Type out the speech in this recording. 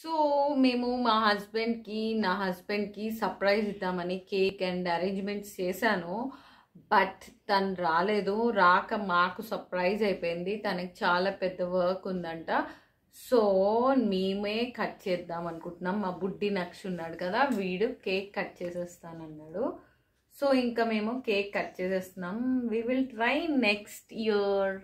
so మేము మా హస్బెండ్కి నా హస్బెండ్కి సర్ప్రైజ్ ఇద్దామని కేక్ అండ్ అరేంజ్మెంట్స్ చేశాను బట్ తను రాలేదు రాక మాకు సర్ప్రైజ్ అయిపోయింది తనకి చాలా పెద్ద వర్క్ ఉందంట సో మేమే కట్ చేద్దాం అనుకుంటున్నాం మా బుడ్డి నక్ష ఉన్నాడు కదా వీడు కేక్ కట్ చేసేస్తానన్నాడు సో ఇంకా మేము కేక్ కట్ చేసేస్తున్నాం we will try next year